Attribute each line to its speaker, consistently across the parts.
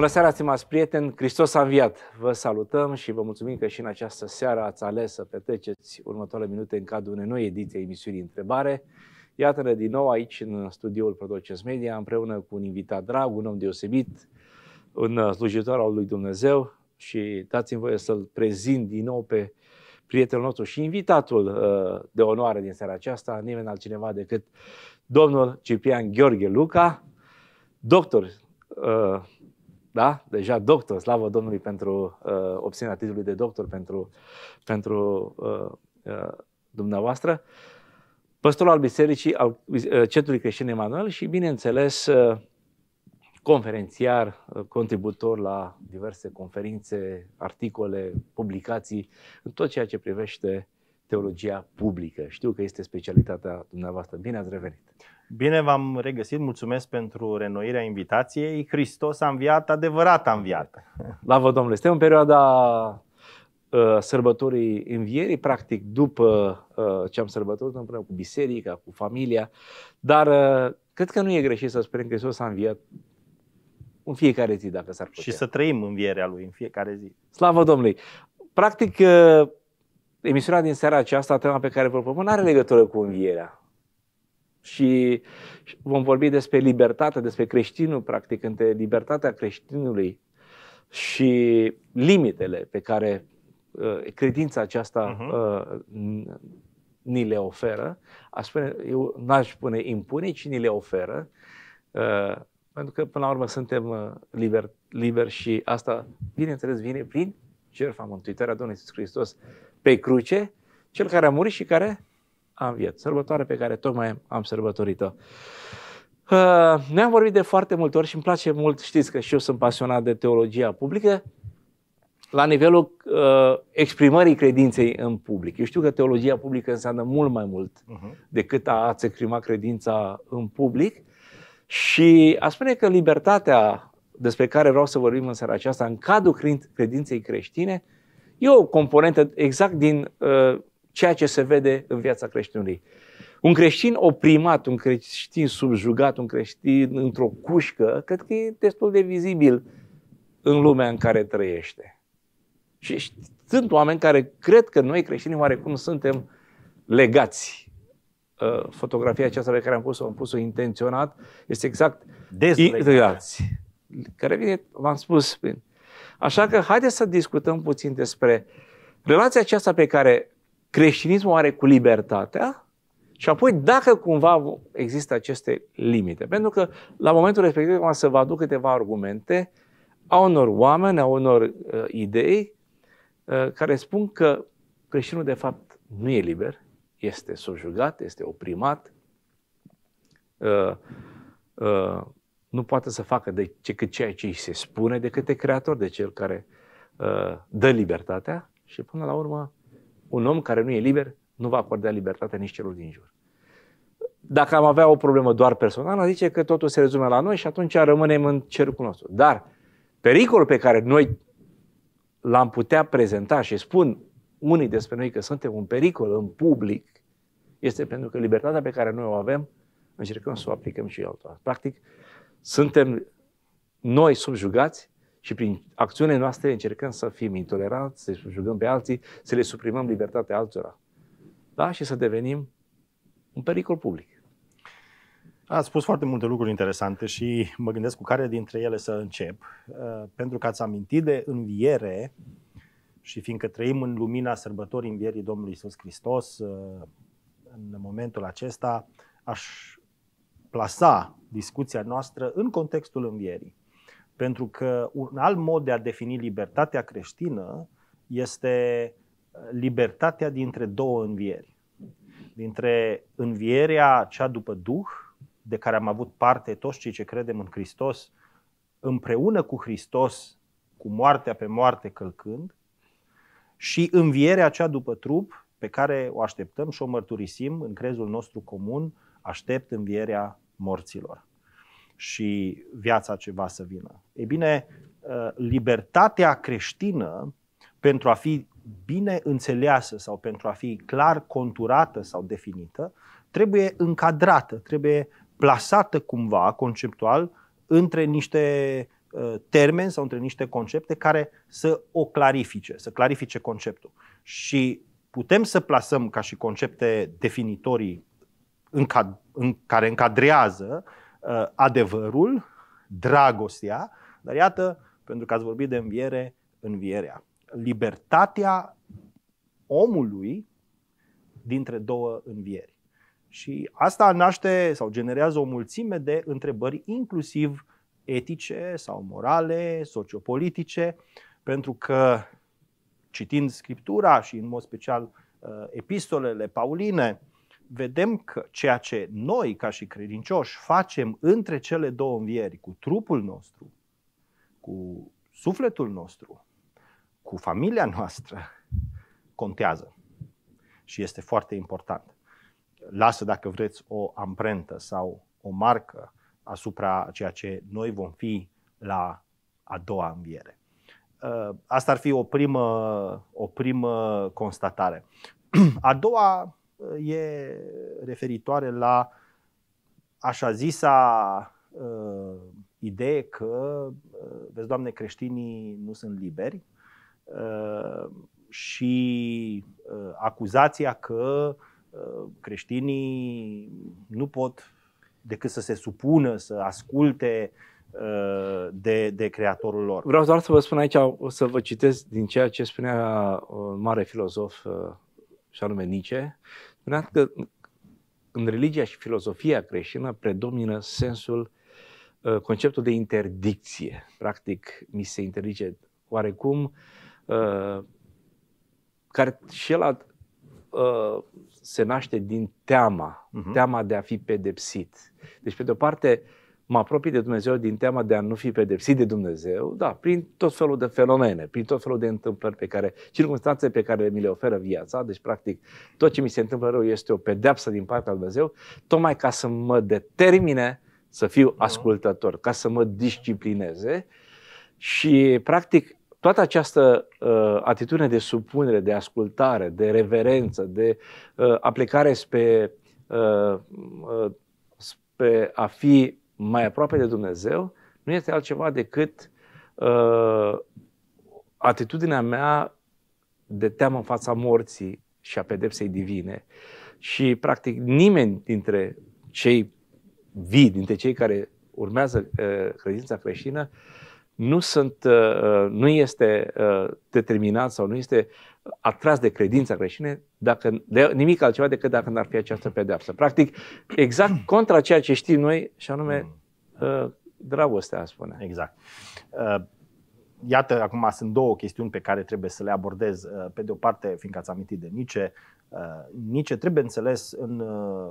Speaker 1: Bună seara, stimați prieteni! Hristos a înviat! Vă salutăm și vă mulțumim că și în această seară ați ales să petreceți următoarele minute în cadrul unei noi ediții a emisiunii Întrebare. Iată-ne din nou aici în studioul Productions Media împreună cu un invitat drag, un om deosebit, un slujitor al lui Dumnezeu și dați-mi voie să-l prezint din nou pe prietenul nostru și invitatul uh, de onoare din seara aceasta, nimeni altcineva decât domnul Ciprian Gheorghe Luca, doctor uh, da? deja doctor, slavă Domnului pentru uh, obținerea titlului de doctor pentru, pentru uh, uh, dumneavoastră, păstorul al bisericii, al uh, Cetului Creștin Emanuel și, bineînțeles, uh, conferențiar, uh, contributor la diverse conferințe, articole, publicații, în tot ceea ce privește teologia publică. Știu că este specialitatea dumneavoastră. Bine ați
Speaker 2: revenit! Bine v-am regăsit, mulțumesc pentru renoirea invitației. Hristos a înviat,
Speaker 1: adevărat a înviat. vă, Domnule, suntem în perioada uh, sărbătorii învierii, practic după uh, ce am sărbătorit împreună cu biserica, cu familia, dar uh, cred că nu e greșit să spunem că Hristos a înviat în fiecare zi, dacă s-ar putea. Și să trăim învierea Lui în fiecare zi. Slavă Domnului! Practic, uh, emisiunea din seara aceasta, tema pe care vă propun, are legătură cu învierea. Și vom vorbi despre libertate, despre creștinul, practic, între libertatea creștinului și limitele pe care uh, credința aceasta mhm. uh, ni le oferă. Aș spune, eu n-aș spune impune, ci ni le oferă. Uh, pentru că, până la urmă, suntem uh, liberi. liber și asta, bineînțeles, vine prin cerfa Mântuitoarea a Domnului Iisus Hristos pe cruce cel care a murit și care a înviat. Sărbătoare pe care tocmai am sărbătorit-o. Uh, Ne-am vorbit de foarte multe ori și îmi place mult, știți că și eu sunt pasionat de teologia publică, la nivelul uh, exprimării credinței în public. Eu știu că teologia publică înseamnă mult mai mult uh-huh. decât a ați exprima credința în public și a spune că libertatea despre care vreau să vorbim în seara aceasta, în cadrul credinței creștine, uh, E o componentă exact din uh, ceea ce se vede în viața creștinului. Un creștin oprimat, un creștin subjugat, un creștin într-o cușcă, cred că e destul de vizibil în lumea în care trăiește. Și sunt oameni care cred că noi creștini oarecum suntem legați uh, fotografia aceasta pe care am pus-o, am pus-o intenționat, este exact dezlegați. Care vine, v-am spus, prin Așa că haideți să discutăm puțin despre relația aceasta pe care creștinismul are cu libertatea și apoi dacă cumva există aceste limite. Pentru că la momentul respectiv să vă aduc câteva argumente a unor oameni, a unor uh, idei uh, care spun că creștinul de fapt nu e liber, este subjugat, este oprimat, uh, uh, nu poate să facă decât ceea ce îi se spune decât de creator, de cel care uh, dă libertatea și până la urmă un om care nu e liber nu va acorda libertatea nici celor din jur. Dacă am avea o problemă doar personală, zice că totul se rezume la noi și atunci rămânem în cercul nostru. Dar pericolul pe care noi l-am putea prezenta și spun unii despre noi că suntem un pericol în public, este pentru că libertatea pe care noi o avem, încercăm să o aplicăm și altora. Practic, suntem noi subjugați și prin acțiunile noastre încercăm să fim intoleranți, să subjugăm pe alții, să le suprimăm libertatea altora. Da? Și să devenim un pericol public.
Speaker 2: Ați spus foarte multe lucruri interesante și mă gândesc cu care dintre ele să încep. Uh, pentru că ați amintit de înviere și fiindcă trăim în lumina sărbătorii învierii Domnului Isus Hristos, uh, în momentul acesta aș plasa discuția noastră în contextul învierii. Pentru că un alt mod de a defini libertatea creștină este uh, libertatea dintre două învieri. Dintre învierea cea după Duh, de care am avut parte toți cei ce credem în Hristos, împreună cu Hristos, cu moartea pe moarte călcând, și învierea cea după trup, pe care o așteptăm și o mărturisim în crezul nostru comun, aștept învierea morților și viața ce va să vină. E bine, uh, libertatea creștină pentru a fi bine înțeleasă sau pentru a fi clar conturată sau definită, trebuie încadrată, trebuie plasată cumva conceptual între niște uh, termeni sau între niște concepte care să o clarifice, să clarifice conceptul. Și putem să plasăm ca și concepte definitorii încad, în, care încadrează uh, adevărul, dragostea, dar iată, pentru că ați vorbit de înviere, învierea. Libertatea omului dintre două învieri. Și asta naște sau generează o mulțime de întrebări, inclusiv etice sau morale, sociopolitice, pentru că citind Scriptura și în mod special uh, epistolele pauline, vedem că ceea ce noi, ca și credincioși, facem între cele două învieri, cu trupul nostru, cu sufletul nostru, cu familia noastră, contează. Și este foarte important. Lasă, dacă vreți, o amprentă sau o marcă asupra ceea ce noi vom fi la a doua înviere. Ă, asta ar fi o primă, o primă constatare. A doua e referitoare la așa zisa uh, idee că, uh, vezi, Doamne, creștinii nu sunt liberi uh, și uh, acuzația că uh, creștinii nu pot decât să se supună, să asculte uh, de, de creatorul lor. Vreau
Speaker 1: doar să vă spun aici, o să vă citesc din ceea ce spunea un uh, mare filozof uh, și anume Nietzsche, spunea că în religia și filozofia creștină predomină sensul, uh, conceptul de interdicție. Practic, mi se interdice oarecum, uh, care și el a, uh, se naște din teama, uh-huh. teama de a fi pedepsit. Deci, pe de o parte, uh, mă apropii de Dumnezeu din teama de a nu fi pedepsit de Dumnezeu, da, prin tot felul de fenomene, prin tot felul de întâmplări pe care, circunstanțe pe care mi le oferă viața, deci practic tot ce mi se întâmplă rău este o pedeapsă din partea lui Dumnezeu, tocmai ca să mă determine să fiu da. ascultător, ca să mă disciplineze și practic toată această uh, atitudine de supunere, de ascultare, de reverență, de uh, aplicare spre, uh, uh, spre a fi mai aproape de Dumnezeu nu este altceva decât uh, atitudinea mea de teamă în fața morții și a pedepsei divine. Și, practic, nimeni dintre cei vii, dintre cei care urmează uh, credința creștină, nu, sunt, uh, uh nu este uh, determinat sau nu este atras de credința creștină, dacă, de nimic altceva decât dacă n-ar fi această pedeapsă. Practic, exact contra ceea ce știm noi, și anume mm. uh, dragostea, spune. Exact. Uh,
Speaker 2: iată, acum sunt două chestiuni pe care trebuie să le abordez. Uh, pe de o parte, fiindcă ați amintit de Nice, Nice trebuie înțeles în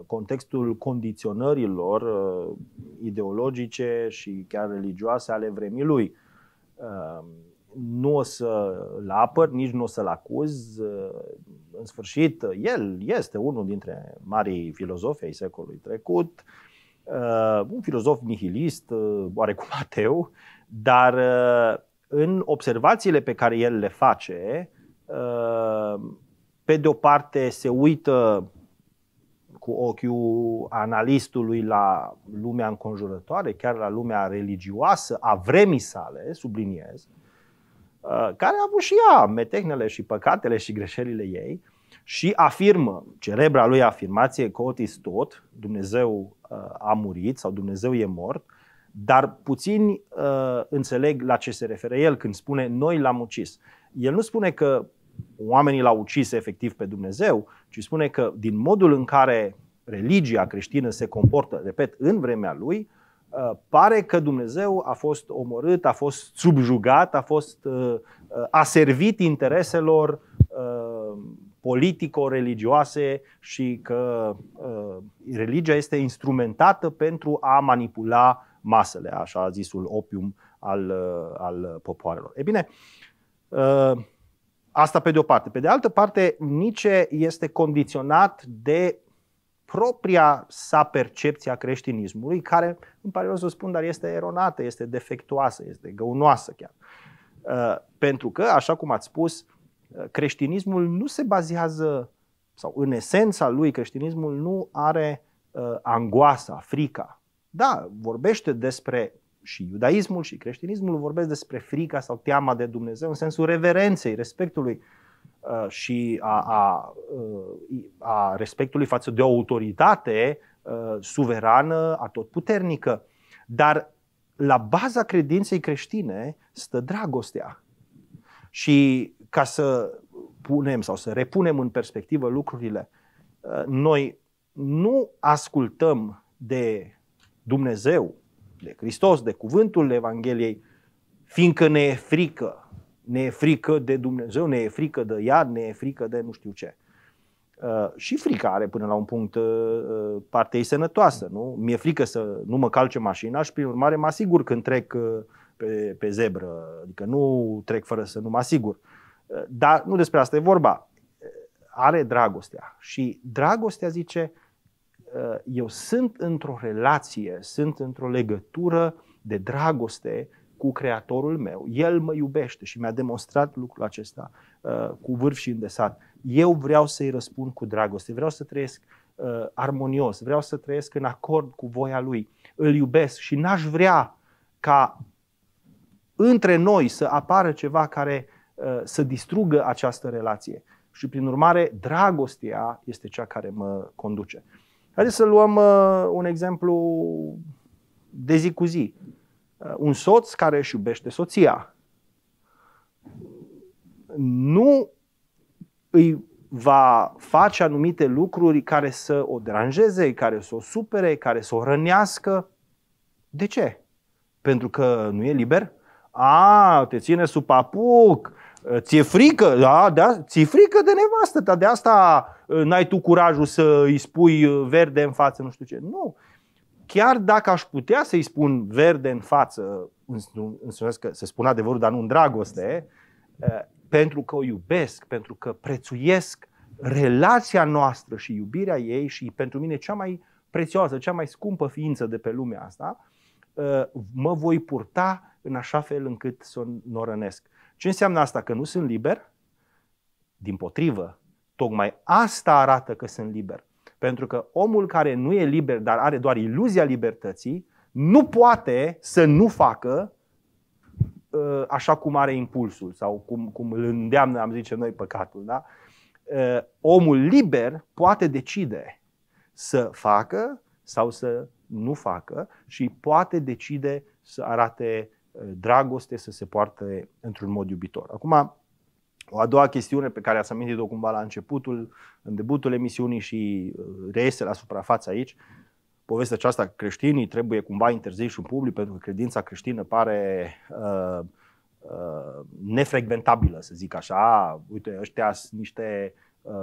Speaker 2: contextul condiționărilor ideologice și chiar religioase ale vremii lui nu o să-l apăr, nici nu o să-l acuz. Uh, în sfârșit, el este unul dintre marii filozofi ai secolului trecut, uh, un filozof nihilist, uh, oarecum ateu, dar în observațiile pe care el le face, pe de o parte se uită cu ochiul analistului la lumea înconjurătoare, chiar la lumea religioasă a vremii sale, subliniez, Uh, care a avut și ea metehnele și păcatele și greșelile ei și afirmă, cerebra lui afirmație, că Otis tot, Dumnezeu uh, a murit sau Dumnezeu e mort, dar puțin uh, înțeleg la ce se referă el când spune noi l-am ucis. El nu spune că oamenii l-au ucis efectiv pe Dumnezeu, ci spune că din modul în care religia creștină se comportă, repet, în vremea lui, Uh, pare că Dumnezeu a fost omorât, a fost subjugat, a fost uh, uh, aservit intereselor politico-religioase și că religia este instrumentată pentru a manipula masele, așa zisul opium al, al popoarelor. E bine, asta pe de o parte. Pe de altă parte, Nietzsche este condiționat de propria sa percepție a creștinismului, care, îmi pare rău să spun, dar este eronată, este defectuoasă, este găunoasă chiar. Uh, pentru că, așa cum ați spus, uh, creștinismul nu se bazează, sau în esența lui, creștinismul nu are uh, angoasa, frica. Da, vorbește despre și iudaismul și creștinismul vorbesc despre frica sau teama de Dumnezeu în sensul reverenței, respectului Uh, și a, a, uh, a respectului față de o autoritate uh, suverană, atotputernică. Dar la baza credinței creștine stă dragostea. Și ca să punem sau să repunem în perspectivă lucrurile, noi nu ascultăm de Dumnezeu, de Hristos, de cuvântul Evangheliei, fiindcă ne e frică ne e frică de Dumnezeu, ne e frică de iad, ne e frică de nu știu ce. Uh, și frica are până la un punct uh, uh, partea ei sănătoasă, nu? Mi-e frică să nu mă calce mașina și prin urmare mă asigur când trec uh, pe, pe zebră, adică nu trec fără să nu mă asigur. Uh, dar nu despre asta e vorba. Uh, are dragostea și dragostea zice uh, eu sunt într-o relație, sunt într-o legătură de dragoste cu creatorul meu, el mă iubește și mi-a demonstrat lucrul acesta uh, cu vârf și îndesat. Eu vreau să-i răspund cu dragoste, vreau să trăiesc uh, armonios, vreau să trăiesc în acord cu voia lui, îl iubesc și n-aș vrea ca între noi să apară ceva care uh, să distrugă această relație. Și prin urmare, dragostea este cea care mă conduce. Haideți să luăm uh, un exemplu de zi cu zi. Uh, un soț care își iubește soția nu îi va face anumite lucruri care să o deranjeze, care să o supere, care să o rănească. De ce? Pentru că nu e liber? A, te ține sub papuc, uh, ți-e frică, da, da, ți-e frică de nevastă ta, de asta uh, n-ai tu curajul să îi spui verde în față, nu știu ce. Nu, chiar dacă aș putea să-i spun verde în față, sensul că se spun adevărul, dar nu în dragoste, eh, pentru că o iubesc, pentru că prețuiesc relația noastră și iubirea ei și pentru mine cea mai prețioasă, cea mai scumpă ființă de pe lumea asta, eh, mă voi purta în așa fel încât să o norănesc. Ce înseamnă asta? Că nu sunt liber? Din potrivă, tocmai asta arată că sunt liber. Pentru că omul care nu e liber, dar are doar iluzia libertății, nu poate să nu facă uh, așa cum are impulsul sau cum, cum îl îndeamnă, am zice noi, păcatul. Da? Uh, omul liber poate decide să facă sau să nu facă și poate decide să arate uh, dragoste, să se poarte într-un mod iubitor. Acum, o a doua chestiune pe care ați amintit-o cumva la începutul, în debutul emisiunii și uh, reiese la suprafață aici, povestea aceasta creștinii trebuie cumva interziși în public pentru că credința creștină pare uh, uh, nefrecventabilă, să zic așa. Uite, ăștia sunt niște uh,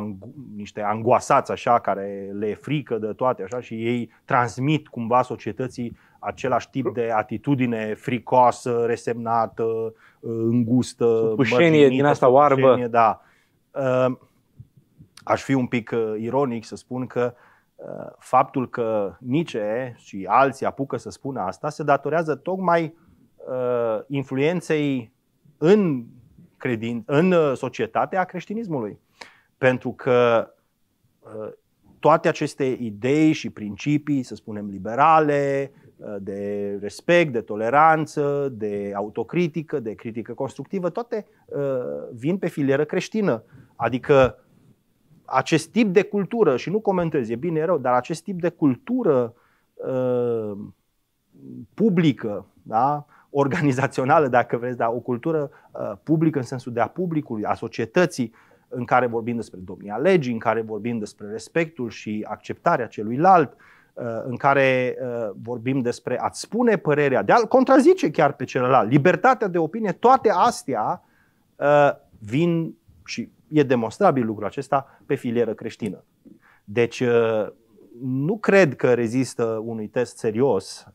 Speaker 2: ang- niște angoasați așa, care le e frică de toate așa și ei transmit cumva societății același tip de atitudine fricoasă, resemnată, uh, îngustă, pușenie din asta oarbă. Pușenie, da. Uh, aș fi un pic uh, ironic să spun că faptul că Nice și alții apucă să spună asta se datorează tocmai influenței în, credin, în societate a creștinismului. Pentru că toate aceste idei și principii, să spunem, liberale, de respect, de toleranță, de autocritică, de critică constructivă, toate uh, vin pe filieră creștină. Adică acest tip de cultură, și nu comentez, e bine, e rău, dar acest tip de cultură uh, publică, da? organizațională, dacă vreți, dar o cultură uh, publică în sensul de a publicului, a societății, în care vorbim despre domnia legii, în care vorbim despre respectul și acceptarea celuilalt, uh, Uh, în care uh, vorbim despre a-ți spune părerea, de a contrazice chiar pe celălalt, libertatea de opinie, toate astea uh, vin și e demonstrabil lucrul acesta pe filieră creștină. Deci nu cred că rezistă unui test serios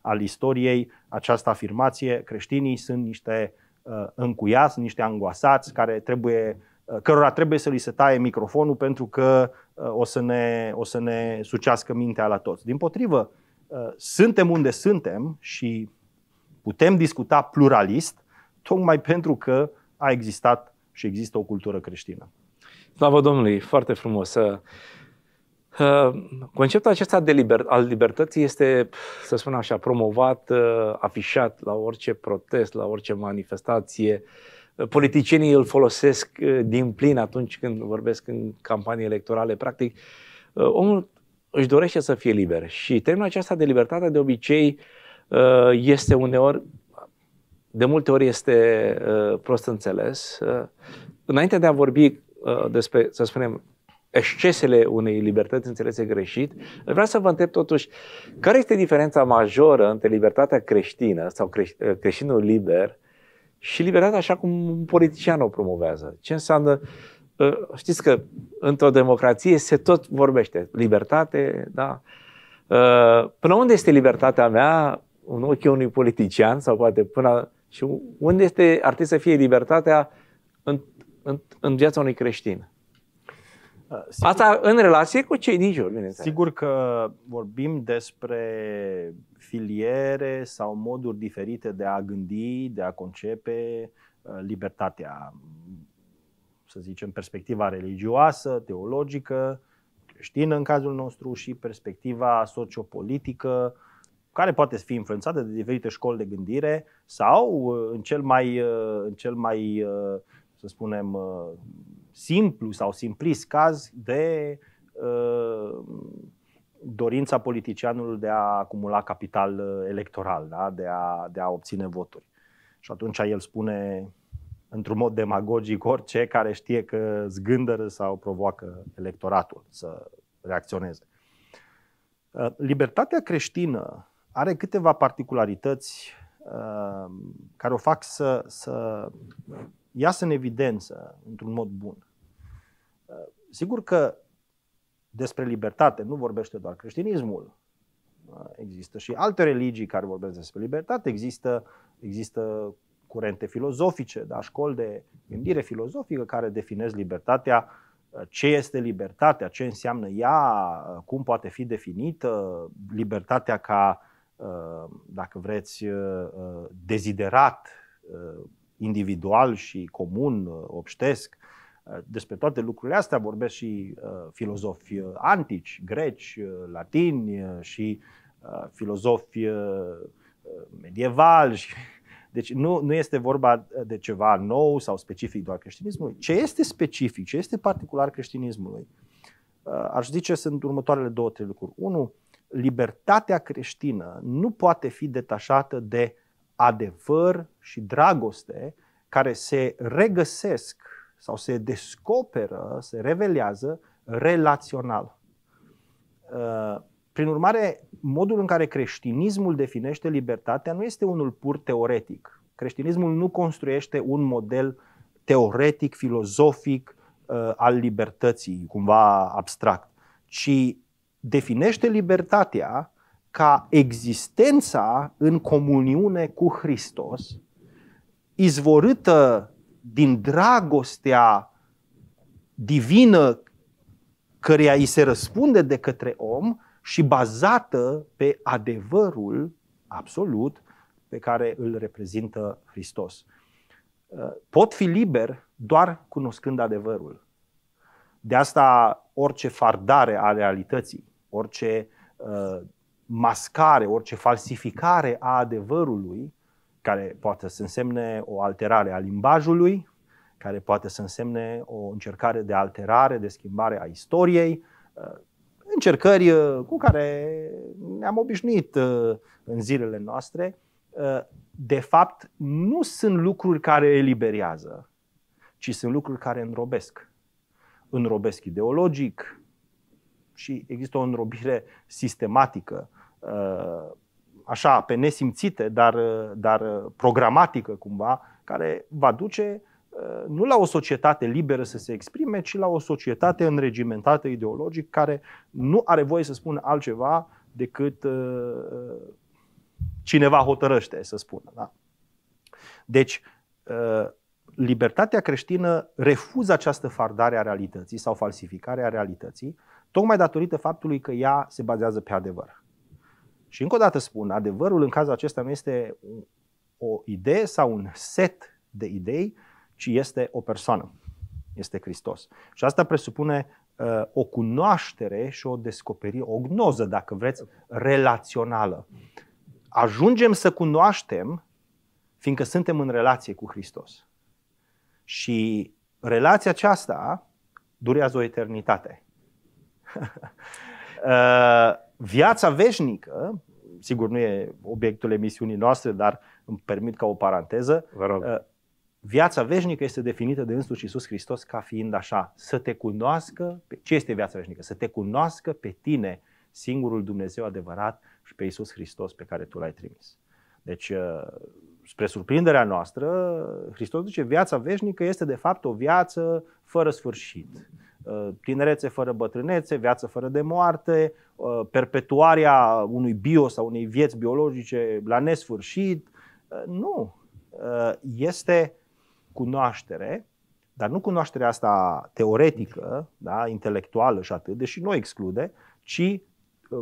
Speaker 2: al istoriei această afirmație. Creștinii sunt niște încuiați, niște angoasați care trebuie Uh, cărora trebuie să li se taie microfonul pentru că uh, o să ne, o să ne sucească mintea la toți. Din potrivă, uh, suntem unde suntem și putem discuta pluralist,
Speaker 1: tocmai pentru că a existat și există o cultură creștină. Slavă Domnului, foarte frumos. Conceptul acesta de liber, al libertății este, să spun așa, promovat, afișat la orice protest, la orice manifestație uh, politicienii îl folosesc uh, din plin atunci când vorbesc în campanii electorale. Practic, uh, omul își dorește să fie liber și termenul acesta de libertate de obicei uh, este uneori, de multe ori este prost înțeles. Înainte de a vorbi despre, să spunem, excesele unei libertăți înțelese greșit, vreau să vă întreb totuși, care este diferența majoră între libertatea creștină sau creștinul liber și libertatea așa cum un politician o promovează. Ce înseamnă ă, știți că într-o democrație se tot vorbește. Libertate, da. Ă, până unde este libertatea mea în ochii unui politician sau poate până și unde este, ar trebui să fie libertatea în, în, în viața unui creștin? Ă, sigur, Asta în relație cu cei din jur, bineînțeles. Sigur că vorbim
Speaker 2: despre filiere sau moduri diferite de a gândi, de a concepe uh, libertatea, să zicem, perspectiva religioasă, teologică, creștină în cazul nostru și perspectiva sociopolitică, care poate fi influențată de diferite școli de gândire sau, uh, în cel mai, uh, în cel mai să spunem, simplu sau simplist caz, de dorința politicianului de a acumula capital uh, electoral, da? de, a, de a obține voturi. Și atunci el spune, într-un mod demagogic, orice care știe că zgândără sau provoacă electoratul să reacționeze. Uh, libertatea creștină are câteva particularități uh, care o fac să, să iasă în evidență într-un mod bun. sigur că despre libertate, nu vorbește doar creștinismul. Există și alte religii care vorbesc despre libertate, există, există curente filozofice, da, școli de gândire filozofică care definez libertatea, ce este libertatea, ce înseamnă ea, cum poate fi definită, libertatea ca, dacă vreți, deziderat individual și comun, obștesc, Uh, despre toate lucrurile astea vorbesc și uh, filozofi uh, antici, greci, latini și filozofi medievali. Deci nu, nu este vorba de ceva nou sau specific doar creștinismului. Ce este specific, ce este particular creștinismului? Aș zice sunt următoarele două, trei lucruri. Unu, libertatea creștină nu poate fi detașată de adevăr și dragoste care se regăsesc sau se descoperă, se revelează relațional. Uh, prin urmare, modul în care creștinismul definește libertatea nu este unul pur teoretic. Creștinismul nu construiește un model teoretic, filozofic uh, al libertății, cumva abstract, ci definește libertatea ca existența în comuniune cu Hristos, izvorâtă din dragostea divină căreia îi se răspunde de către om și bazată pe adevărul absolut pe care îl reprezintă Hristos. Pot fi liber doar cunoscând adevărul. De asta orice fardare a realității, orice uh, mascare, orice falsificare a adevărului care poate să însemne o alterare a limbajului, care poate să însemne o încercare de alterare, de schimbare a istoriei, uh, încercări uh, cu care ne-am obișnuit uh, în zilele noastre, de fapt nu sunt lucruri care eliberează, ci sunt lucruri care înrobesc. Înrobesc ideologic și există o înrobire sistematică așa, pe nesimțite, dar, dar uh, programatică cumva, care va duce uh, nu la o societate liberă să se exprime, ci la o societate înregimentată ideologic care nu are voie să spună altceva decât uh, cineva hotărăște să spună. Da? Deci, libertatea creștină refuză această fardare a realității sau falsificare a realității, tocmai datorită faptului că ea se bazează pe adevăr. Și încă o dată spun, adevărul în cazul acesta nu este o idee sau un set de idei, ci este o persoană. Este Hristos. Și asta presupune uh, o cunoaștere și o descoperire, o gnoză, dacă vreți, relațională. Ajungem să cunoaștem fiindcă suntem în relație cu Hristos. Și relația aceasta durează o eternitate. uh, viața veșnică, sigur nu e obiectul emisiunii noastre, dar îmi permit ca o paranteză, Vă rog. Uh, viața veșnică este definită de însuși Iisus Hristos ca fiind așa, să te cunoască, ce este viața veșnică? Să te cunoască pe tine, singurul Dumnezeu adevărat și pe Iisus Hristos pe care tu l-ai trimis. Deci, uh, spre surprinderea noastră, Hristos zice, viața veșnică este de fapt o viață fără sfârșit. Uh, tinerețe fără bătrânețe, viață fără de moarte, uh, perpetuarea unui bio sau unei vieți biologice la nesfârșit. Uh, nu. Este cunoaștere, dar nu cunoașterea asta teoretică, da, intelectuală și atât, deși nu exclude, ci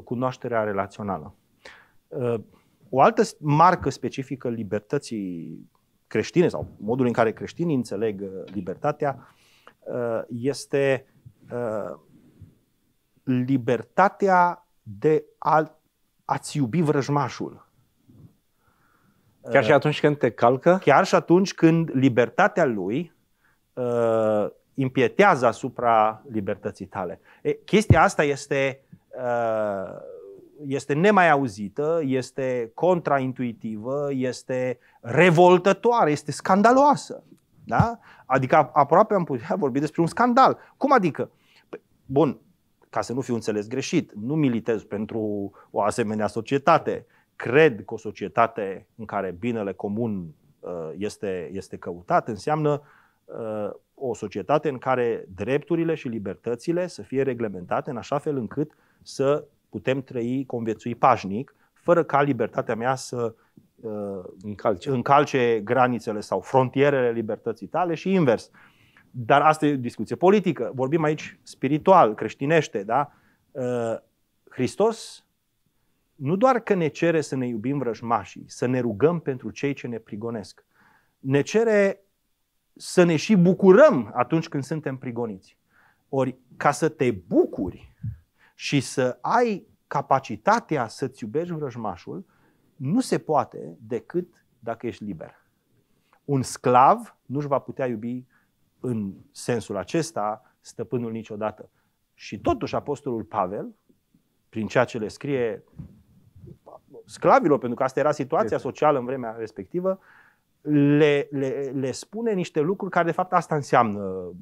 Speaker 2: cunoașterea relațională. O altă marcă specifică libertății creștine sau modul în care creștinii înțeleg libertatea este Uh, libertatea de a, a-ți iubi vrăjmașul. Chiar și uh, atunci când te calcă? Chiar și atunci când libertatea lui uh, impietează asupra libertății tale. E, chestia asta este, uh, este nemai auzită, este contraintuitivă, este revoltătoare, este scandaloasă. Da? Adică aproape am putea vorbi despre un scandal. Cum adică? Uh, Bun, ca să nu fiu înțeles greșit, nu militez pentru o asemenea societate. Cred că o societate în care binele comun uh, este, este căutat înseamnă uh, o societate în care drepturile și libertățile să fie reglementate în așa fel încât să putem trăi, conviețui pașnic, fără ca libertatea mea să uh, încalce, încalce granițele sau frontierele libertății tale și invers. Uh, dar asta e o discuție politică. Vorbim aici spiritual, creștinește, da? Ă, Hristos nu doar că ne cere să ne iubim vrăjmașii, să ne rugăm pentru cei ce ne prigonesc, ne cere să ne și bucurăm atunci când suntem prigoniți. Ori, ca să te bucuri și să ai capacitatea să-ți iubești vrăjmașul, nu se poate decât dacă ești liber. Un sclav nu-și va putea iubi în sensul acesta stăpânul niciodată. Și totuși apostolul Pavel, prin ceea ce le scrie sclavilor, pentru că asta era situația socială în vremea respectivă, le, le, le spune niște lucruri care de fapt asta înseamnă,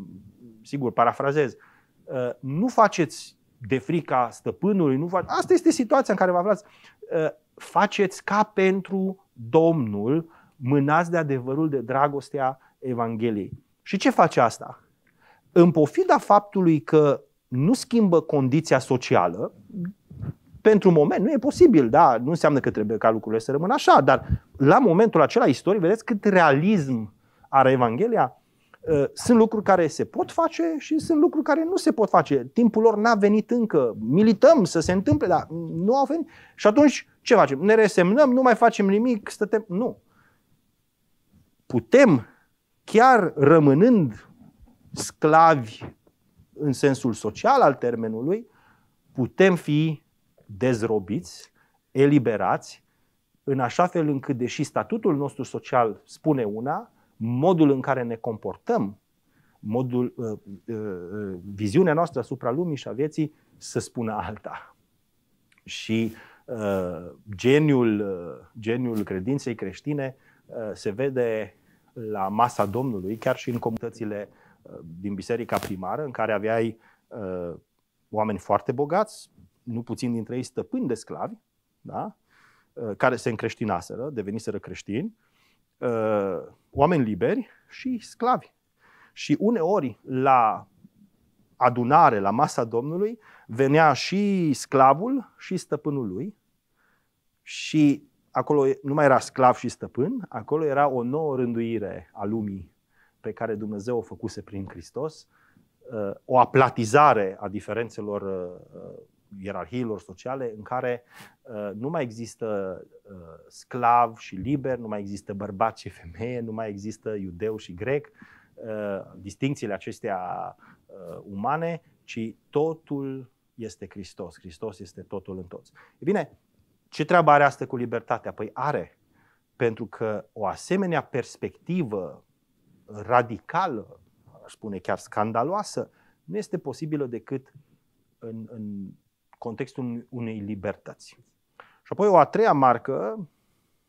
Speaker 2: sigur, parafrazez, uh, nu faceți de frica stăpânului, nu faceți, asta este situația în care vă aflați, uh, faceți ca pentru Domnul, mânați de adevărul de dragostea Evangheliei. Și ce face asta? În pofida faptului că nu schimbă condiția socială, pentru moment nu e posibil, da, nu înseamnă că trebuie ca lucrurile să rămână așa, dar la momentul acela istoric, vedeți cât realism are Evanghelia? Ă, sunt lucruri care se pot face și sunt lucruri care nu se pot face. Timpul lor n-a venit încă. Milităm să se întâmple, dar nu au venit. Și atunci ce facem? Ne resemnăm, nu mai facem nimic, stătem... Nu. Putem chiar rămânând sclavi în sensul social al termenului, putem fi dezrobiți, eliberați, în așa fel încât, deși statutul nostru social spune una, modul în care ne comportăm, modul, uh, uh, uh viziunea noastră asupra lumii și a vieții să spună alta. Și uh, geniul, uh, geniul credinței creștine uh, se vede la masa Domnului, chiar și în comunitățile uh, din biserica primară, în care aveai uh, oameni foarte bogați, nu puțin dintre ei stăpâni de sclavi, da? Uh, care se încreștinaseră, deveniseră creștini, uh, oameni liberi și sclavi. Și uneori, la adunare, la masa Domnului, venea și sclavul și stăpânul lui și acolo nu mai era sclav și stăpân, acolo era o nouă rânduire a lumii pe care Dumnezeu o făcuse prin Hristos, uh, o aplatizare a diferențelor uh, uh, ierarhiilor sociale în care nu mai există sclav și liber, nu mai există bărbat și femeie, nu mai există iudeu și grec, distințiile acestea umane, ci totul este Hristos. Hristos este totul în toți. E bine, ce treabă are asta cu libertatea? Păi are, pentru că o asemenea perspectivă radicală, aș spune chiar scandaloasă, nu este posibilă decât în, în contextul unei libertăți. Și apoi o a treia marcă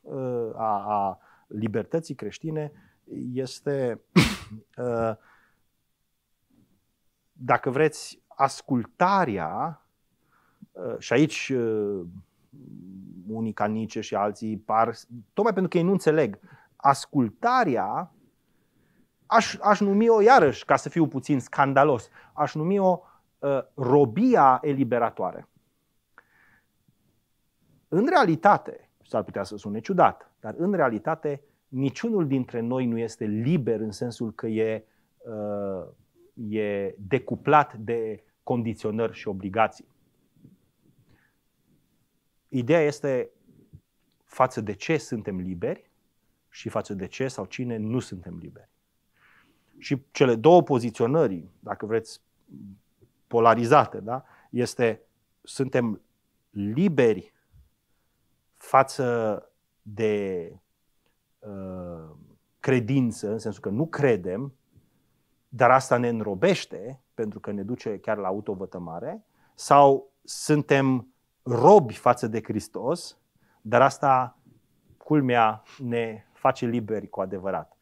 Speaker 2: ă, a, a libertății creștine este, ă, dacă vreți, ascultarea, ă, și aici unii ca Nietzsche și alții par, tocmai pentru că ei nu înțeleg. Ascultarea, aș, aș numi-o iarăși, ca să fiu puțin scandalos, aș numi-o uh, robia eliberatoare. În realitate, s-ar putea să sune ciudat, dar în realitate niciunul dintre noi nu este liber în sensul că e, uh, e decuplat de condiționări și obligații. Ideea este față de ce suntem liberi și față de ce sau cine nu suntem liberi. Și cele două poziționări, dacă vreți, polarizate, da? este suntem liberi față de uh, credință, în sensul că nu credem, dar asta ne înrobește pentru că ne duce chiar la autovătămare, sau suntem robi față de Hristos, dar asta, culmea, ne face liberi cu adevărat.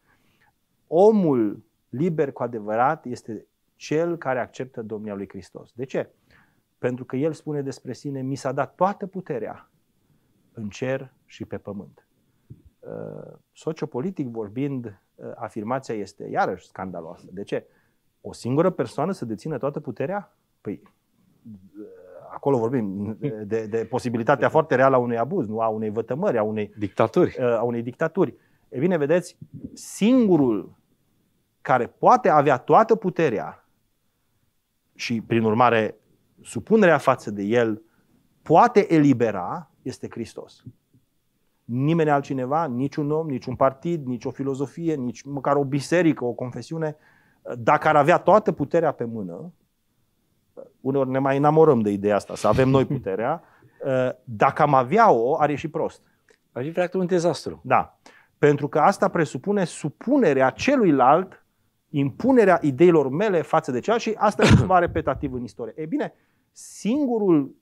Speaker 2: Omul liber cu adevărat este cel care acceptă Domnia lui Hristos. De ce? Pentru că el spune despre sine, mi s-a dat toată puterea în cer și pe pământ. Uh, sociopolitic vorbind, uh, afirmația este iarăși scandaloasă. De ce? O singură persoană să dețină toată puterea? Păi, acolo vorbim de, de posibilitatea foarte reală a unui abuz, nu a unei vătămări, a unei dictaturi. Uh, a unei dictaturi. E bine, vedeți, singurul care poate avea toată puterea și, prin urmare, supunerea față de el, poate elibera, este Hristos. Nimeni altcineva, niciun om, niciun partid, nicio filozofie, nici măcar o biserică, o confesiune, uh, dacă ar avea toată puterea pe mână, uneori ne mai înamorăm de ideea asta, să avem noi puterea, eh, dacă am avea-o, ar ieși prost. Ar fi practic un dezastru. Da. Pentru că asta presupune supunerea celuilalt, impunerea ideilor mele față de ceea și asta e cumva repetativ în istorie. E bine, singurul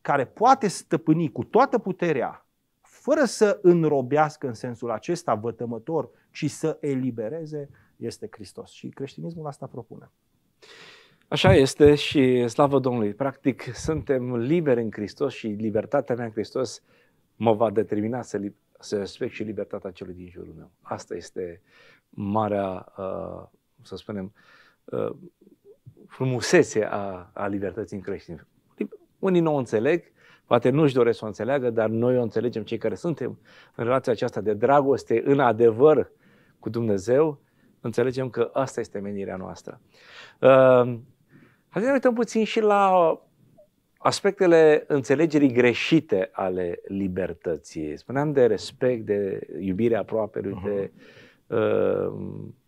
Speaker 2: care poate stăpâni cu toată puterea, fără să înrobească în sensul acesta vătămător, ci să elibereze, este Hristos. Și creștinismul asta propune.
Speaker 1: Așa este și slavă Domnului. Practic, suntem liberi în Hristos și libertatea mea în Hristos mă va determina să, li- să respect și libertatea celui din jurul meu. Asta este marea, uh, să spunem, uh, frumusețe a, a libertății în creștin. Unii nu o înțeleg, poate nu-și doresc să o înțeleagă, dar noi o înțelegem cei care suntem în relația aceasta de dragoste, în adevăr cu Dumnezeu, înțelegem că asta este menirea noastră. Uh, Hai să ne uităm puțin și la aspectele înțelegerii greșite ale libertății. Spuneam de respect, de iubire aproape, uh-huh. de uh,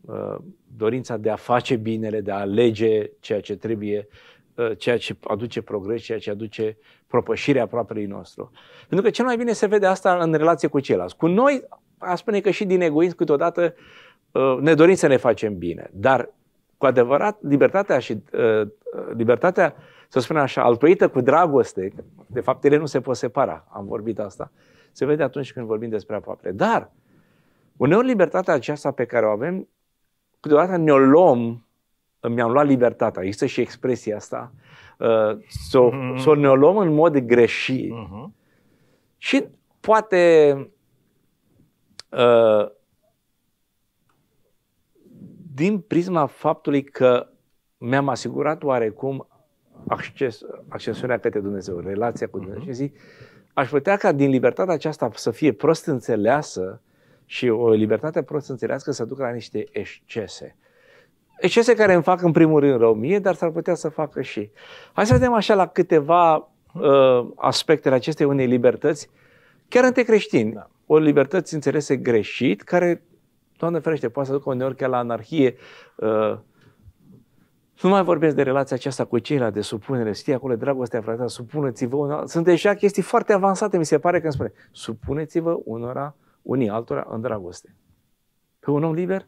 Speaker 1: uh, dorința de a face binele, de a alege ceea ce trebuie, uh, ceea ce aduce progres, ceea ce aduce propășirea aproapelui nostru. Pentru că cel mai bine se vede asta în relație cu ceilalți. Cu noi, a spune că și din egoism câteodată uh, ne dorim să ne facem bine, dar cu adevărat, libertatea și uh, uh, libertatea, să spun așa, altoită cu dragoste, de fapt ele nu se pot separa, am vorbit asta, se vede atunci când vorbim despre aproape. Dar, uneori libertatea aceasta pe care o avem, câteodată ne-o luăm, mi-am luat libertatea, există și expresia asta, uh, să mm-hmm. s-o ne-o luăm în mod greșit. Mm-hmm. Și poate uh, din prisma faptului că mi-am asigurat oarecum acces, accesiunea către Dumnezeu, relația cu Dumnezeu. Uh-huh. Și zic, aș putea ca din libertatea aceasta să fie prost înțeleasă și o libertate prost înțeleasă să ducă la niște excese. Excese care îmi fac în primul rând rău mie, dar s-ar putea să facă și. Hai să vedem așa la câteva uh, aspectele acestei unei libertăți, chiar între creștini. Da. O libertăți înțelese greșit, care Doamne ferește, poate să ducă uneori chiar la anarhie. Uh, Nu mai vorbesc de relația aceasta cu ceilalți, de supunere. Știi, acolo dragostea frate, supuneți-vă unora. Sunt deja chestii foarte avansate, mi se pare că îmi spune. Supuneți-vă unora, unii altora, în dragoste. Pe un om liber,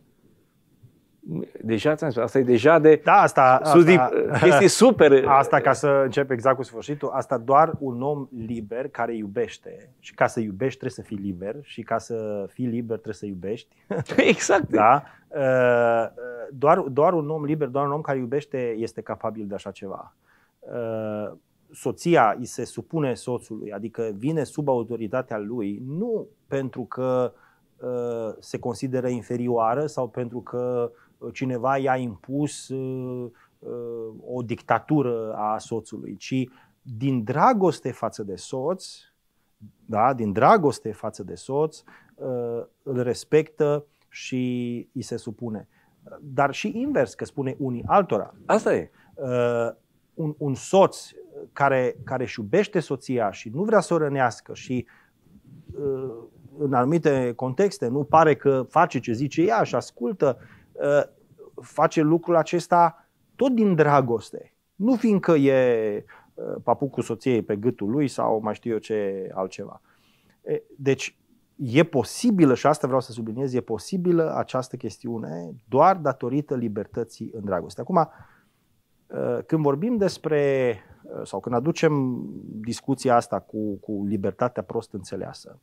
Speaker 1: Deja ți-am spus, asta e deja de da, asta, Sus asta, chestii
Speaker 2: super. Asta, ca să încep exact cu sfârșitul, asta doar un om liber care iubește. Și ca să iubești trebuie să fii liber și ca să fii liber trebuie să iubești.
Speaker 1: Exact.
Speaker 2: da? Uh, doar, doar un om liber, doar un om care iubește este capabil de așa ceva. Uh, soția îi se supune soțului, adică vine sub autoritatea lui, nu pentru că uh, se consideră inferioară sau pentru că cineva i-a impus uh, uh, o dictatură a soțului, ci din dragoste față de soț, da, din dragoste față de soț, uh, îl respectă și îi se supune. Dar și invers, că spune unii altora. Asta e. Un, un soț care, care își iubește soția și nu vrea să o rănească și în anumite contexte nu pare că face ce zice ea și ascultă, Uh, face lucrul acesta tot din dragoste. Nu fiindcă e uh, papucul soției pe gâtul lui sau mai știu eu ce altceva. Deci e posibilă, și asta vreau să subliniez, e posibilă această chestiune doar datorită libertății în dragoste. Acum, uh, când vorbim despre, sau când aducem discuția asta cu, cu libertatea prost înțeleasă,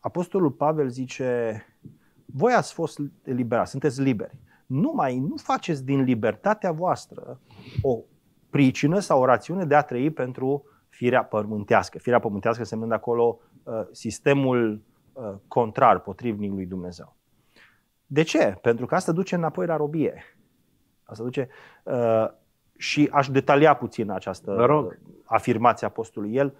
Speaker 2: Apostolul Pavel zice, voi ați fost liberați, sunteți liberi. Numai nu faceți din libertatea voastră o pricină sau o rațiune de a trăi pentru firea pământească. Firea pământească semnând acolo uh, sistemul uh, contrar, potrivnic lui Dumnezeu. De ce? Pentru că asta duce înapoi la robie. Asta duce. Uh, și aș detalia puțin această rog. afirmație apostolului. El,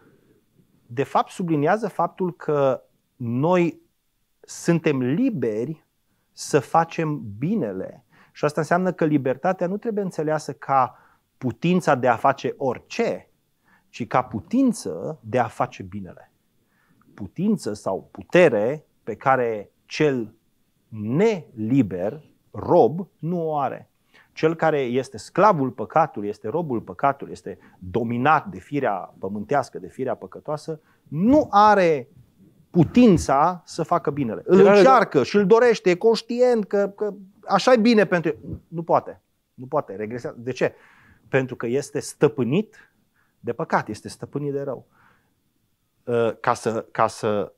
Speaker 2: de fapt, subliniază faptul că noi suntem liberi să facem binele. Și asta înseamnă că libertatea nu trebuie înțeleasă ca putința de a face orice, ci ca putință de a face binele. Putință sau putere pe care cel neliber, rob, nu o are. Cel care este sclavul păcatului, este robul păcatului, este dominat de firea pământească, de firea păcătoasă, nu are putința să facă binele. Îl Era încearcă și îl dorește, e conștient că, că așa e bine pentru Nu poate. Nu poate. Regresează. De ce? Pentru că este stăpânit de păcat, este stăpânit de rău. Ă, ca să, ca să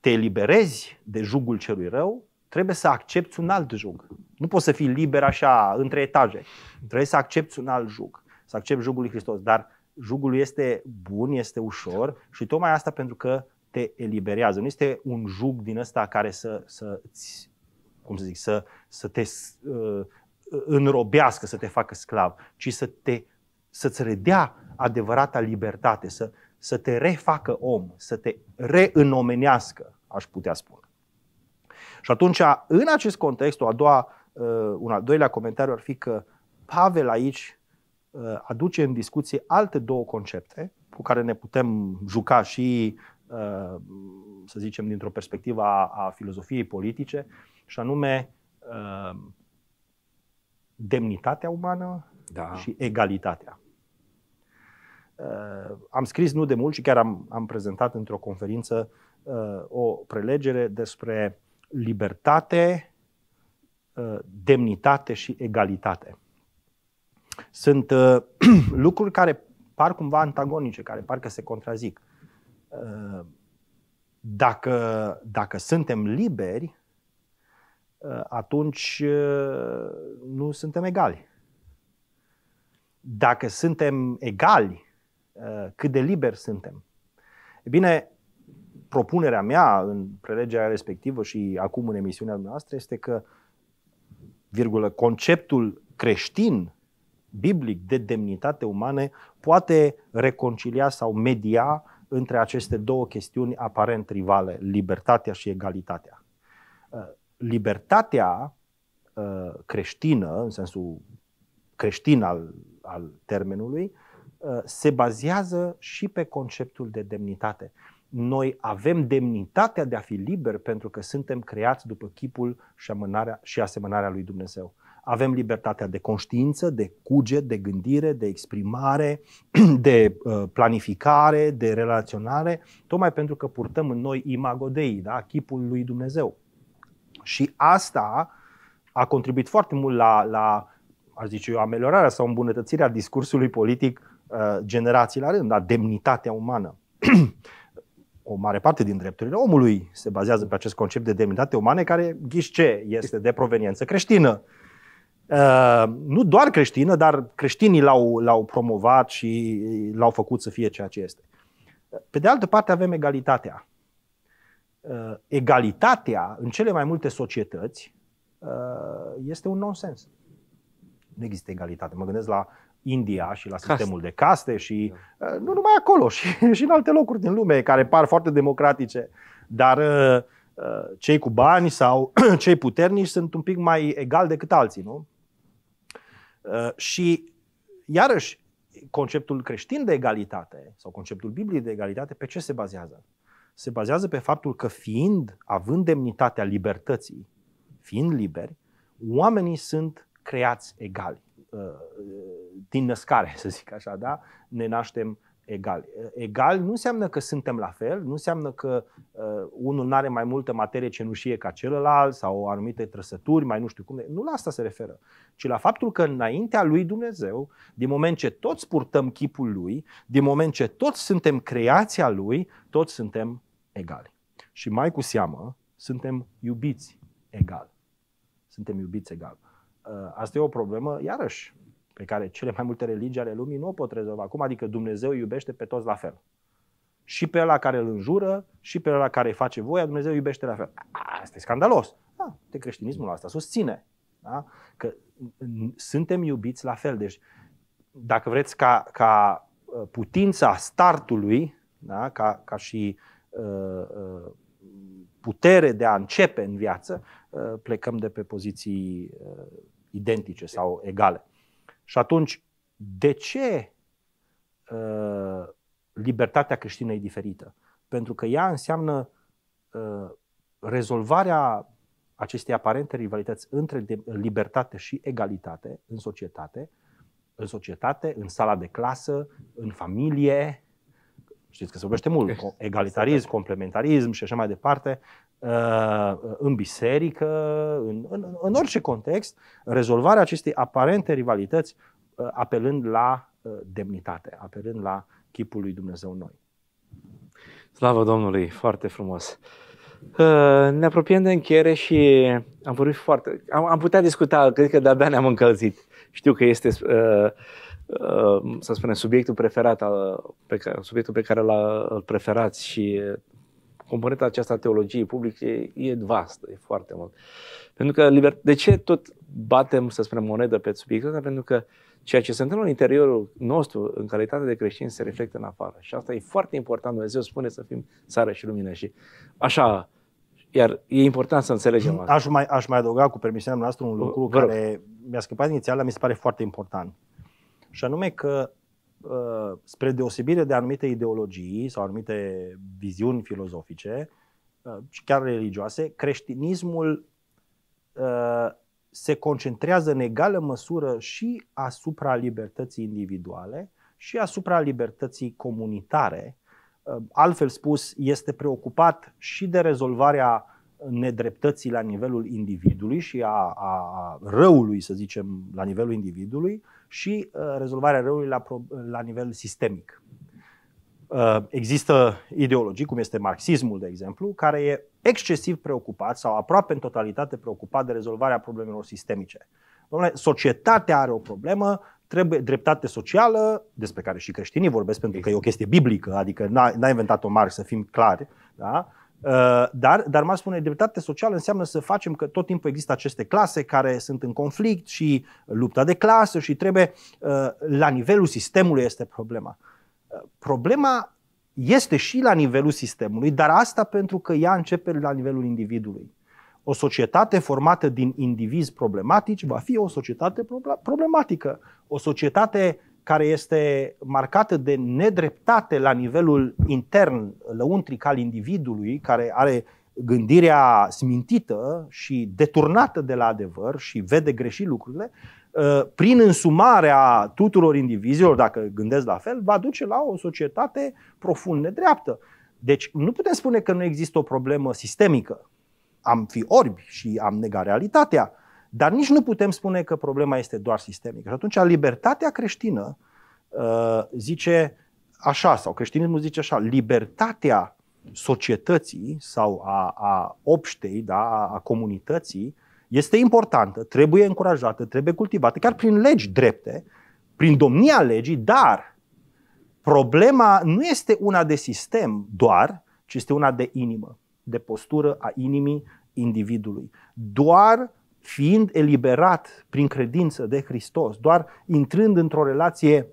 Speaker 2: te eliberezi de jugul celui rău, trebuie să accepti un alt jug. Nu poți să fii liber așa, între etaje. Trebuie să accepti un alt jug. Să accepti jugul lui Hristos. Dar jugul este bun, este ușor și tocmai asta pentru că te eliberează. Nu este un jug din ăsta care să, să cum să zic, să, să te uh, înrobească, să te facă sclav, ci să te, să-ți redea adevărata libertate, să, să te refacă om, să te reînomenească, aș putea spune. Și atunci, în acest context, o a doua, uh, un al doilea comentariu ar fi că Pavel aici uh, aduce în discuție alte două concepte cu care ne putem juca și Uh, să zicem, dintr-o perspectivă a, a filozofiei politice, și anume uh, demnitatea umană da. și egalitatea. Uh, am scris nu de mult și chiar am, am prezentat într-o conferință o prelegere despre libertate, demnitate și egalitate. Sunt lucruri care par cumva antagonice, care parcă se contrazic. Ă, dacă, dacă suntem liberi, ă, atunci ă, nu suntem egali. Dacă suntem egali, cât de liberi suntem? E bine, propunerea mea în prelegerea respectivă și acum în emisiunea noastră este că virgulă, conceptul creștin biblic de demnitate umane poate reconcilia sau media între aceste două chestiuni aparent rivale, libertatea și egalitatea. Uh, libertatea uh, creștină, în sensul creștin al, al termenului, uh, se bazează și pe conceptul de demnitate. Noi avem demnitatea de a fi liberi pentru că suntem creați după chipul și, și asemănarea lui Dumnezeu avem libertatea de conștiință, de cuget, de gândire, de exprimare, de uh, planificare, de relaționare, tocmai pentru că purtăm în noi imagodei, da? chipul lui Dumnezeu. Și asta a contribuit foarte mult la, la aș zice eu, ameliorarea sau îmbunătățirea discursului politic uh, generații la rând, la da? demnitatea umană. o mare parte din drepturile omului se bazează pe acest concept de demnitate umană, care, ghiși ce, este de proveniență creștină. Uh, nu doar creștină, dar creștinii l-au, l-au promovat și l-au făcut să fie ceea ce este. Pe de altă parte avem egalitatea. Uh, egalitatea în cele mai multe societăți uh, este un nonsens. Nu există egalitate. Mă gândesc la India și la Cast. sistemul de caste și da. nu numai acolo, și, și în alte locuri din lume care par foarte democratice, dar cei cu bani sau cei puternici sunt un pic mai egal decât alții, nu? Uh, și, iarăși, conceptul creștin de egalitate sau conceptul Bibliei de egalitate, pe ce se bazează? Se bazează pe faptul că fiind, având demnitatea libertății, fiind liberi, oamenii sunt creați egali uh, uh, din născare, să zic așa, da? Ne naștem egali. Egal nu înseamnă că suntem la fel, nu înseamnă că uh, unul nu are mai multă materie cenușie ca celălalt sau anumite trăsături, mai nu știu cum. Nu la asta se referă, ci la faptul că înaintea lui Dumnezeu, din moment ce toți purtăm chipul lui, din moment ce toți suntem creația lui, toți suntem egali. Și mai cu seamă, suntem iubiți egal. Suntem iubiți egal. Uh, asta e o problemă, iarăși, pe care cele mai multe religii ale lumii nu o pot rezolva. Cum adică Dumnezeu iubește pe toți la fel? Și pe ăla care îl înjură, și pe ăla care îi face voia, Dumnezeu iubește la fel. Asta e scandalos. Da, de creștinismul asta susține. Da? Că suntem iubiți la fel. Deci, dacă vreți ca, ca uh, putința startului, da? ca, ca și uh, uh, putere de a începe în viață, uh, plecăm de pe poziții uh, identice sau egale. Și atunci, de ce uh, libertatea creștină e diferită? Pentru că ea înseamnă uh, rezolvarea acestei aparente rivalități între libertate și egalitate în societate, în societate, în sala de clasă, în familie, știți că se vorbește mult, egalitarism, exact. complementarism și așa mai departe, uh, uh, în biserică, în, în, în orice context, rezolvarea acestei aparente rivalități uh, apelând la demnitate, apelând la chipul lui Dumnezeu noi.
Speaker 1: Slavă Domnului, foarte frumos. Ne apropiem de încheiere și am vorbit foarte... Am, am putea discuta, cred că de-abia ne-am încălzit. Știu că este... Uh, Ehm, să spunem, subiectul preferat, al, pe care, subiectul pe care l-a, îl preferați și componenta aceasta a teologiei publice e vastă, e foarte mult. Pentru că, liber... de ce tot batem, să spunem, monedă pe subiectul ăsta? Pentru că ceea ce se întâmplă în interiorul nostru, în calitate de creștini, se reflectă în afară. Și asta e foarte important. Dumnezeu spune să fim țară și lumină. Și așa, iar e important să înțelegem mm, asta.
Speaker 2: Aș mai, aș mai adăuga, cu permisiunea noastră, un lucru Vă care mi-a scăpat inițial, dar mi se pare foarte important și anume că uh, spre deosebire de anumite ideologii sau anumite viziuni filozofice uh, și chiar religioase, creștinismul uh, se concentrează în egală măsură și asupra libertății individuale și asupra libertății comunitare. Altfel spus, este preocupat și de rezolvarea nedreptății la nivelul individului și a, a răului, să zicem, la nivelul individului, și uh, rezolvarea răului la, la nivel sistemic. Uh, există ideologii, cum este marxismul, de exemplu, care e excesiv preocupat sau aproape în totalitate preocupat de rezolvarea problemelor sistemice. Domnule, societatea are o problemă, trebuie dreptate socială, despre care și creștinii vorbesc, pentru că e o chestie biblică, adică n-a, n-a inventat-o Marx, să fim clari, da? Uh, dar, dar m-ar spune, dreptate socială înseamnă să facem că tot timpul există aceste clase care sunt în conflict și lupta de clasă și trebuie, uh, la nivelul sistemului este problema. Uh, problema este și la nivelul sistemului, dar asta pentru că ea începe la nivelul individului. O societate formată din indivizi problematici va fi o societate problematică. O societate care este marcată de nedreptate la nivelul intern, lăuntric al individului, care are gândirea smintită și deturnată de la adevăr și vede greșit lucrurile, ă, prin însumarea tuturor indivizilor, dacă gândesc la fel, va duce la o societate profund nedreaptă. Deci nu putem spune că nu există o problemă sistemică. Am fi orbi și am nega realitatea, dar nici nu putem spune că problema este doar sistemică. Și atunci libertatea creștină uh, zice așa, sau creștinismul zice așa, libertatea societății sau a, a obștei, da, a, comunității, este importantă, trebuie încurajată, trebuie cultivată, chiar prin legi drepte, prin domnia legii, dar problema nu este una de sistem doar, ci este una de inimă, de postură a inimii individului. Doar fiind eliberat prin credință de Hristos, doar intrând într-o relație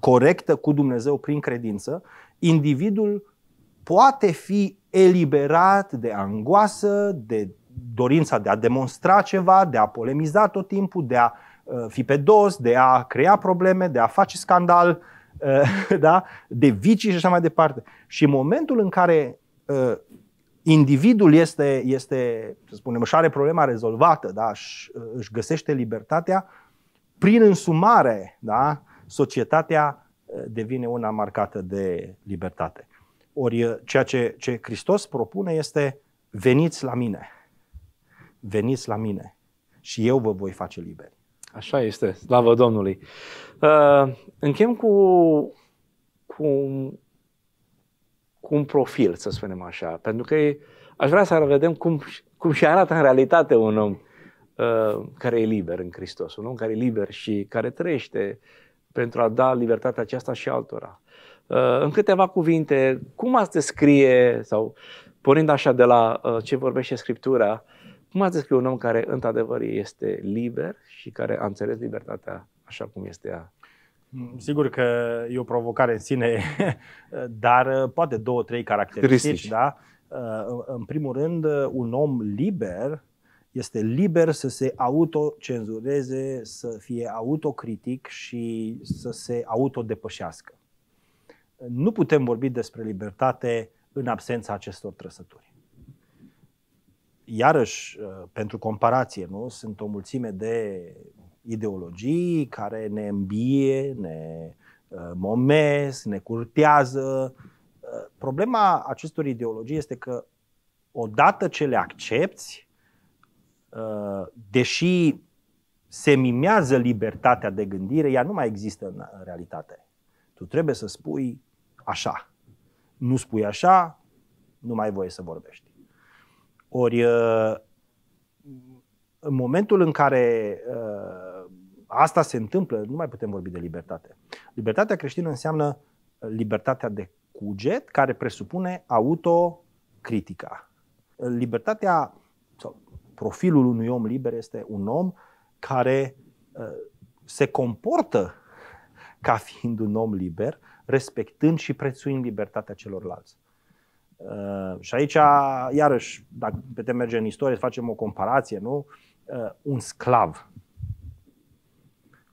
Speaker 2: corectă cu Dumnezeu prin credință, individul poate fi eliberat de angoasă, de dorința de a demonstra ceva, de a polemiza tot timpul, de a uh, fi pe dos, de a crea probleme, de a face scandal, uh, da? de vicii și așa mai departe. Și în momentul în care uh, individul este, este să spunem, își are problema rezolvată, da? își, își găsește libertatea, prin însumare, da? societatea eh, devine una marcată de libertate. Ori eh, ceea ce, ce Hristos propune este veniți la mine,
Speaker 1: veniți la mine și eu vă voi face liberi. Așa este, slavă Domnului. Uh, eh, închem cu, cu cu un profil, să spunem așa. Pentru că aș vrea să vedem cum, cum și arată în realitate un om uh, care e liber în Hristos, un om care e liber și care trăiește pentru a da libertatea aceasta și altora. Uh, în câteva cuvinte, cum ați descrie, sau pornind așa de la uh, ce vorbește Scriptura, cum ați descrie un om care într-adevăr este liber și care a înțeles libertatea așa cum este ea
Speaker 2: Mm. Sigur că e o provocare în sine, dar uh, poate două, trei caracteristici. Da? Uh, în primul rând, uh, un om liber este liber să se autocenzureze, să fie autocritic și să se autodepășească. Nu putem vorbi despre libertate în absența acestor trăsături. Iarăși, pentru comparație, nu? sunt o mulțime de ideologii care ne îmbie, ne uh, momes, ne curtează. Uh, problema acestor ideologii este că odată ce le accepti, uh, deși se mimează libertatea de gândire, ea nu mai există în realitate. Tu trebuie să spui așa. Nu spui așa, nu mai ai voie să vorbești. Ori în momentul în care uh, asta se întâmplă, nu mai putem vorbi de libertate. Libertatea creștină înseamnă uh, libertatea de cuget, care presupune autocritica. Libertatea sau profilul unui om liber este un om care uh, se comportă ca fiind un om liber, respectând și prețuind libertatea celorlalți. Uh, și aici, iarăși, dacă putem merge în istorie, facem o comparație, nu? Uh, un sclav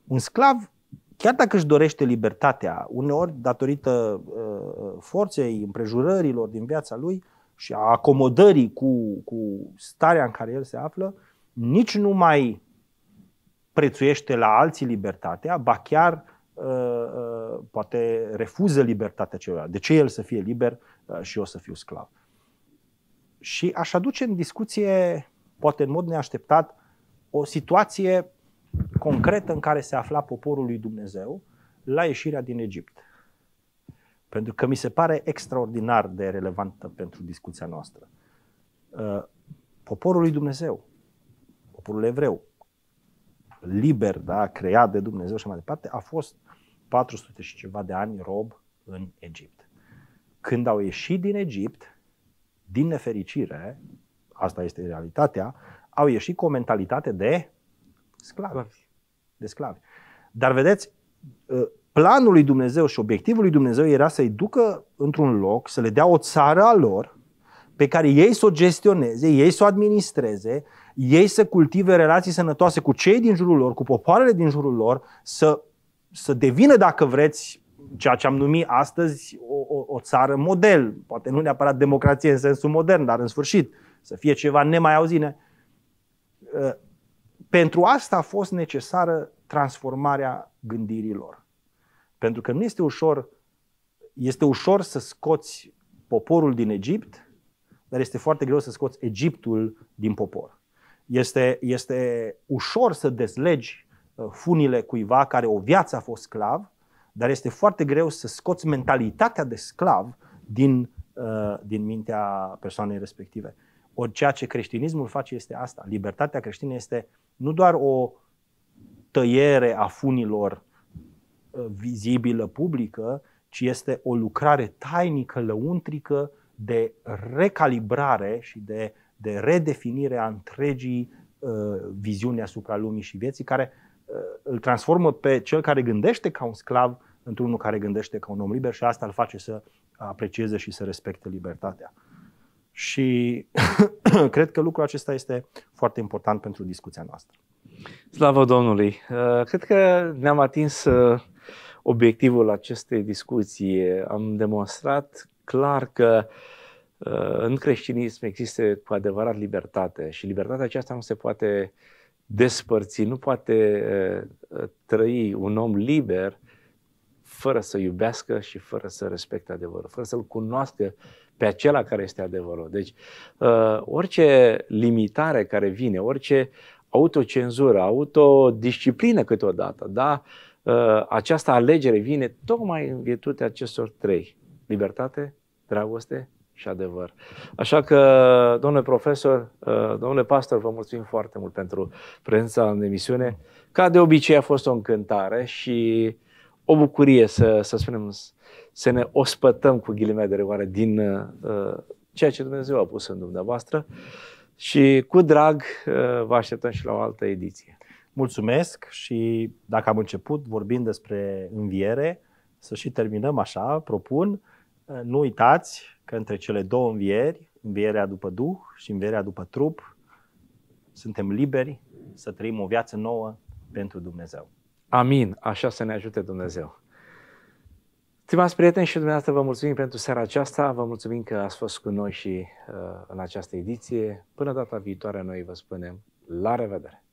Speaker 2: un sclav, chiar dacă își dorește libertatea, uneori datorită uh, forței împrejurărilor din viața lui și a acomodării cu, cu starea în care el se află, nici nu mai prețuiește la alții libertatea, ba chiar uh, uh, poate refuză libertatea celorlalți. De ce el să fie liber și eu să fiu sclav? Și aș aduce în discuție, poate în mod neașteptat, o situație concretă în care se afla poporul lui Dumnezeu la ieșirea din Egipt. Pentru că mi se pare extraordinar de relevantă pentru discuția noastră. Uh, poporul lui Dumnezeu, poporul evreu, liber, da, creat de Dumnezeu și mai departe, a fost 400 și ceva de ani rob în Egipt. Când au ieșit din Egipt, din nefericire, asta este realitatea, au ieșit cu o mentalitate de sclavi de sclavi. Dar vedeți, uh, planul lui Dumnezeu și obiectivul lui Dumnezeu era să-i ducă într-un loc, să le dea o țară a lor, pe care ei să o gestioneze, ei să o administreze, ei să cultive relații sănătoase cu cei din jurul lor, cu popoarele din jurul lor, să, să devină, dacă vreți, ceea ce am numit astăzi o, o, o țară model. Poate nu neapărat democrație în sensul modern, dar în sfârșit să fie ceva nemai auzine. Uh, pentru asta a fost necesară transformarea gândirilor. Pentru că nu este ușor, este ușor să scoți poporul din Egipt, dar este foarte greu să scoți Egiptul din popor. Este, este ușor să dezlegi uh, funile cuiva care o viață a fost sclav, dar este foarte greu să scoți mentalitatea de sclav din, uh, din mintea persoanei respective. Ori ceea ce creștinismul face este asta. Libertatea creștină este nu doar o, tăiere a funilor ă, vizibilă publică, ci este o lucrare tainică, lăuntrică, de recalibrare și de, de redefinire a întregii uh, viziuni asupra lumii și vieții, care uh, îl transformă pe cel care gândește ca un sclav într-unul care gândește ca un om liber și asta îl face să aprecieze și să respecte libertatea. Și cred că lucrul acesta este foarte important pentru discuția noastră.
Speaker 1: Slavă Domnului! Uh, cred că ne-am atins uh, obiectivul acestei discuții. Am demonstrat clar că uh, în creștinism există cu adevărat libertate și libertatea aceasta nu se poate despărți, nu poate trăi un om liber fără să iubească și fără să respecte adevărul, fără să-l cunoască pe acela care este adevărul. Deci, orice limitare care vine, orice autocenzură, autodisciplină câteodată, da? Uh, această alegere vine tocmai în virtutea acestor trei. Libertate, dragoste și adevăr. Așa că, domnule profesor, uh, domnule pastor, vă mulțumim foarte mult pentru prezența în emisiune. Ca de obicei a fost o încântare și o bucurie să, să spunem, să ne ospătăm cu ghilimea de regoare din uh, ceea ce Dumnezeu a pus în dumneavoastră. Uh, și cu drag uh, vă așteptăm și la o altă ediție. Mulțumesc și dacă am început vorbind
Speaker 2: despre înviere, să și terminăm așa, propun, uh, nu uitați că între cele două învieri, învierea după Duh și învierea după trup,
Speaker 1: suntem liberi să trăim o viață nouă pentru Dumnezeu. Amin, așa să ne ajute Dumnezeu. Stimați prieteni și dumneavoastră, vă mulțumim pentru seara aceasta, vă mulțumim că ați fost cu noi și uh, în această ediție. Până data viitoare, noi vă spunem la revedere!